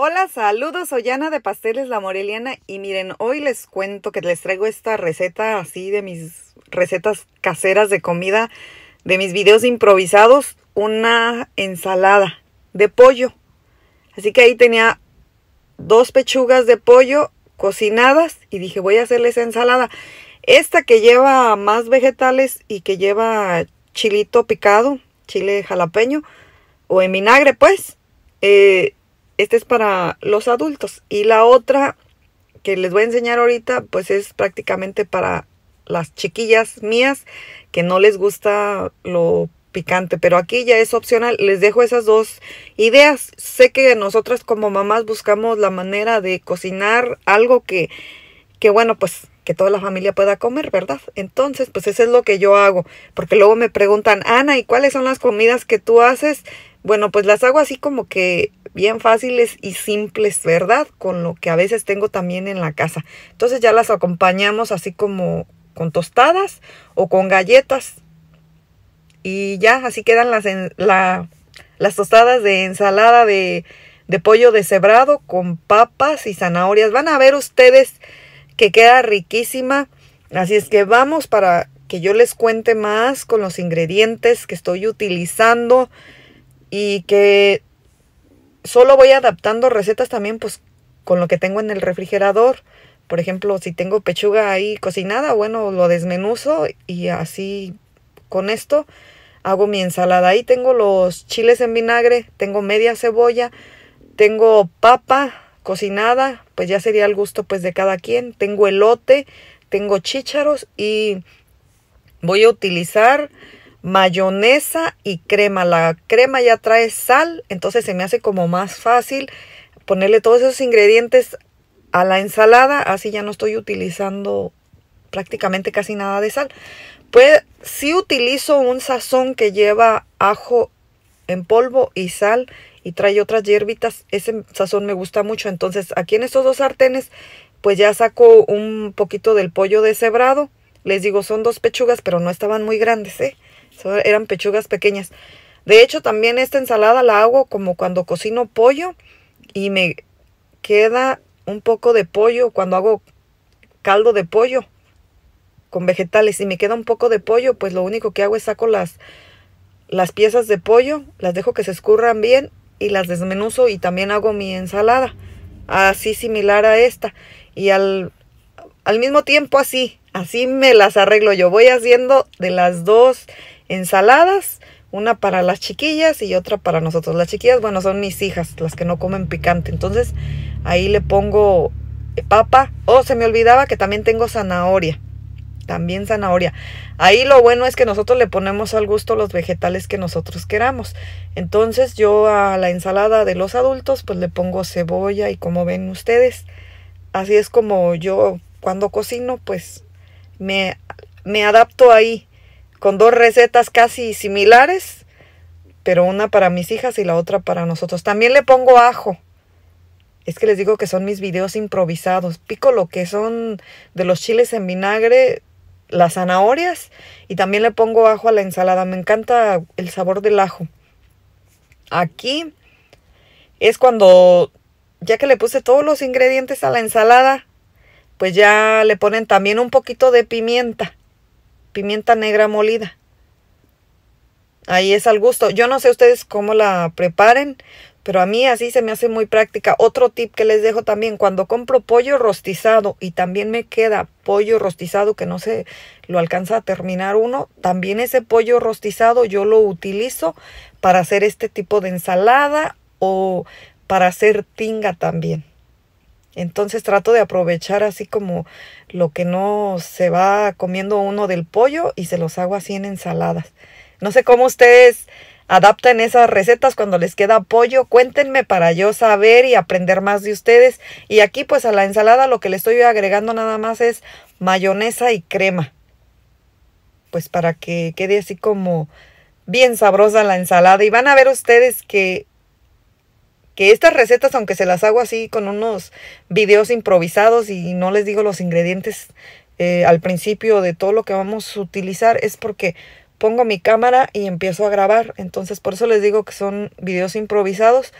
Hola, saludos, soy Ana de Pasteles La Moreliana y miren, hoy les cuento que les traigo esta receta así de mis recetas caseras de comida, de mis videos improvisados, una ensalada de pollo. Así que ahí tenía dos pechugas de pollo cocinadas y dije voy a hacerles ensalada. Esta que lleva más vegetales y que lleva chilito picado, chile jalapeño o en vinagre pues. Eh, este es para los adultos. Y la otra que les voy a enseñar ahorita, pues es prácticamente para las chiquillas mías que no les gusta lo picante, pero aquí ya es opcional. Les dejo esas dos ideas. Sé que nosotras como mamás buscamos la manera de cocinar algo que, que bueno, pues que toda la familia pueda comer, ¿verdad? Entonces, pues eso es lo que yo hago, porque luego me preguntan, Ana, ¿y cuáles son las comidas que tú haces? Bueno, pues las hago así como que bien fáciles y simples, ¿verdad? Con lo que a veces tengo también en la casa. Entonces ya las acompañamos así como con tostadas o con galletas. Y ya así quedan las, las tostadas de ensalada de, de pollo deshebrado con papas y zanahorias. Van a ver ustedes que queda riquísima. Así es que vamos para que yo les cuente más con los ingredientes que estoy utilizando y que solo voy adaptando recetas también pues con lo que tengo en el refrigerador. Por ejemplo, si tengo pechuga ahí cocinada, bueno, lo desmenuzo y así con esto hago mi ensalada. Ahí tengo los chiles en vinagre, tengo media cebolla, tengo papa cocinada, pues ya sería el gusto pues de cada quien. Tengo elote, tengo chícharos y voy a utilizar mayonesa y crema. La crema ya trae sal, entonces se me hace como más fácil ponerle todos esos ingredientes a la ensalada, así ya no estoy utilizando prácticamente casi nada de sal. Pues sí utilizo un sazón que lleva ajo en polvo y sal y trae otras hierbitas. Ese sazón me gusta mucho. Entonces aquí en estos dos sartenes pues ya saco un poquito del pollo deshebrado. Les digo, son dos pechugas, pero no estaban muy grandes, ¿eh? eran pechugas pequeñas. De hecho, también esta ensalada la hago como cuando cocino pollo y me queda un poco de pollo cuando hago caldo de pollo con vegetales y me queda un poco de pollo, pues lo único que hago es saco las, las piezas de pollo, las dejo que se escurran bien y las desmenuzo y también hago mi ensalada, así similar a esta. Y al, al mismo tiempo así, así me las arreglo yo, voy haciendo de las dos ensaladas, una para las chiquillas y otra para nosotros. Las chiquillas, bueno, son mis hijas, las que no comen picante. Entonces ahí le pongo eh, papa. Oh, se me olvidaba que también tengo zanahoria. También zanahoria. Ahí lo bueno es que nosotros le ponemos al gusto los vegetales que nosotros queramos. Entonces yo a la ensalada de los adultos pues le pongo cebolla y como ven ustedes, así es como yo cuando cocino pues me, me adapto ahí con dos recetas casi similares, pero una para mis hijas y la otra para nosotros. También le pongo ajo. Es que les digo que son mis videos improvisados. Pico lo que son de los chiles en vinagre, las zanahorias y también le pongo ajo a la ensalada. Me encanta el sabor del ajo. Aquí es cuando ya que le puse todos los ingredientes a la ensalada, pues ya le ponen también un poquito de pimienta pimienta negra molida. Ahí es al gusto. Yo no sé ustedes cómo la preparen, pero a mí así se me hace muy práctica. Otro tip que les dejo también, cuando compro pollo rostizado y también me queda pollo rostizado que no se lo alcanza a terminar uno, también ese pollo rostizado yo lo utilizo para hacer este tipo de ensalada o para hacer tinga también. Entonces trato de aprovechar así como lo que no se va comiendo uno del pollo y se los hago así en ensaladas. No sé cómo ustedes adaptan esas recetas cuando les queda pollo. Cuéntenme para yo saber y aprender más de ustedes. Y aquí pues a la ensalada lo que le estoy agregando nada más es mayonesa y crema. Pues para que quede así como bien sabrosa la ensalada. Y van a ver ustedes que que estas recetas, aunque se las hago así con unos videos improvisados y no les digo los ingredientes eh, al principio de todo lo que vamos a utilizar, es porque pongo mi cámara y empiezo a grabar. Entonces por eso les digo que son videos improvisados,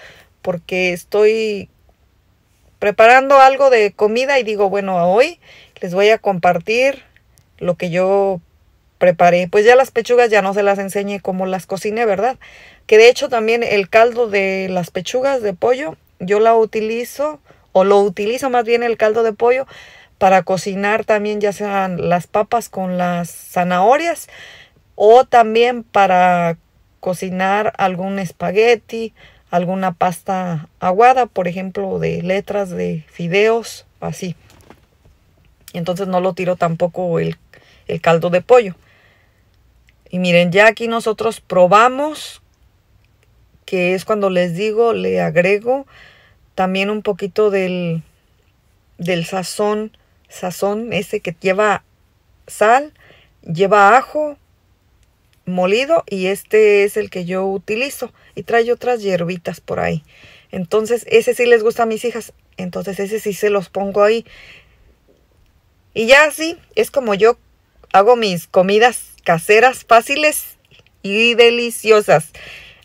porque estoy preparando algo de comida y digo, bueno, hoy les voy a compartir lo que yo preparé. Pues ya las pechugas ya no se las enseñé como las cociné, ¿verdad? Que de hecho también el caldo de las pechugas de pollo, yo la utilizo, o lo utilizo más bien el caldo de pollo, para cocinar también ya sean las papas con las zanahorias, o también para cocinar algún espagueti, alguna pasta aguada, por ejemplo, de letras de fideos, así. Entonces no lo tiro tampoco el, el caldo de pollo. Y miren, ya aquí nosotros probamos, que es cuando les digo, le agrego también un poquito del, del sazón, sazón ese que lleva sal, lleva ajo molido y este es el que yo utilizo y trae otras hierbitas por ahí. Entonces ese sí les gusta a mis hijas, entonces ese sí se los pongo ahí. Y ya así es como yo hago mis comidas caseras fáciles y deliciosas.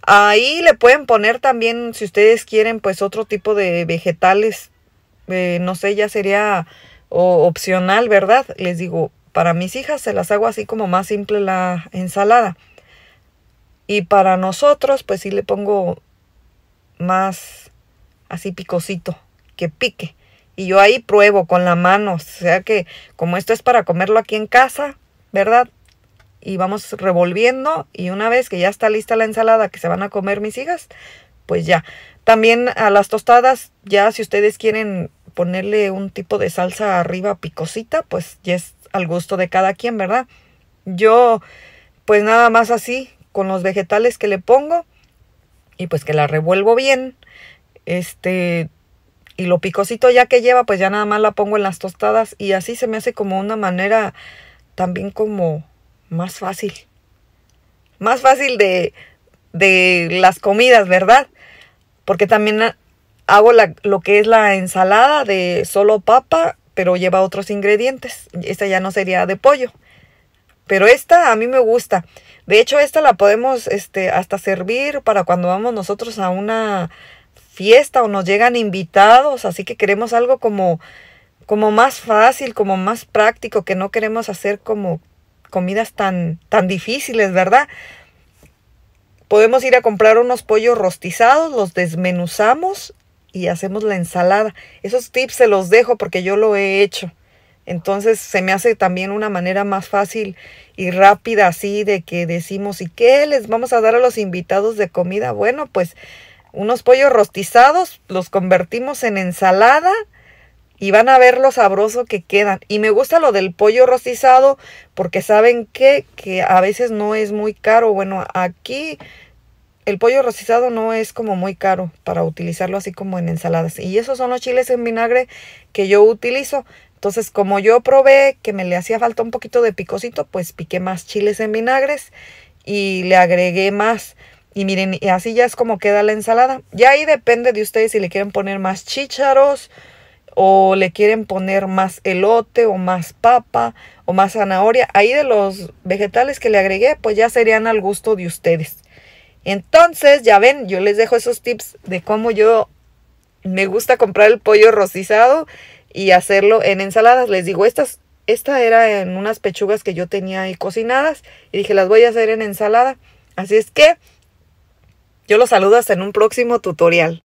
Ahí le pueden poner también, si ustedes quieren, pues otro tipo de vegetales. Eh, no sé, ya sería opcional, ¿verdad? Les digo, para mis hijas se las hago así como más simple la ensalada. Y para nosotros, pues sí le pongo más así picosito, que pique. Y yo ahí pruebo con la mano. O sea que como esto es para comerlo aquí en casa, ¿verdad? Y vamos revolviendo y una vez que ya está lista la ensalada que se van a comer mis hijas, pues ya. También a las tostadas, ya si ustedes quieren ponerle un tipo de salsa arriba picosita, pues ya es al gusto de cada quien, ¿verdad? Yo, pues nada más así, con los vegetales que le pongo y pues que la revuelvo bien. Este, y lo picosito ya que lleva, pues ya nada más la pongo en las tostadas y así se me hace como una manera también como más fácil. Más fácil de, de las comidas, ¿verdad? Porque también hago la, lo que es la ensalada de solo papa, pero lleva otros ingredientes. Esta ya no sería de pollo. Pero esta a mí me gusta. De hecho, esta la podemos este, hasta servir para cuando vamos nosotros a una fiesta o nos llegan invitados, así que queremos algo como, como más fácil, como más práctico, que no queremos hacer como comidas tan, tan difíciles, ¿verdad? Podemos ir a comprar unos pollos rostizados, los desmenuzamos y hacemos la ensalada. Esos tips se los dejo porque yo lo he hecho. Entonces se me hace también una manera más fácil y rápida así de que decimos, ¿y qué les vamos a dar a los invitados de comida? Bueno, pues unos pollos rostizados, los convertimos en ensalada y van a ver lo sabroso que quedan. Y me gusta lo del pollo rostizado porque saben que a veces no es muy caro. Bueno, aquí el pollo rostizado no es como muy caro para utilizarlo así como en ensaladas. Y esos son los chiles en vinagre que yo utilizo. Entonces, como yo probé que me le hacía falta un poquito de picocito, pues piqué más chiles en vinagres y le agregué más. Y miren, y así ya es como queda la ensalada. Ya ahí depende de ustedes si le quieren poner más chícharos o le quieren poner más elote o más papa o más zanahoria. Ahí de los vegetales que le agregué, pues ya serían al gusto de ustedes. Entonces, ya ven, yo les dejo esos tips de cómo yo me gusta comprar el pollo rocizado. y hacerlo en ensaladas. Les digo, estas, esta era en unas pechugas que yo tenía ahí cocinadas y dije, las voy a hacer en ensalada. Así es que yo los saludo hasta en un próximo tutorial.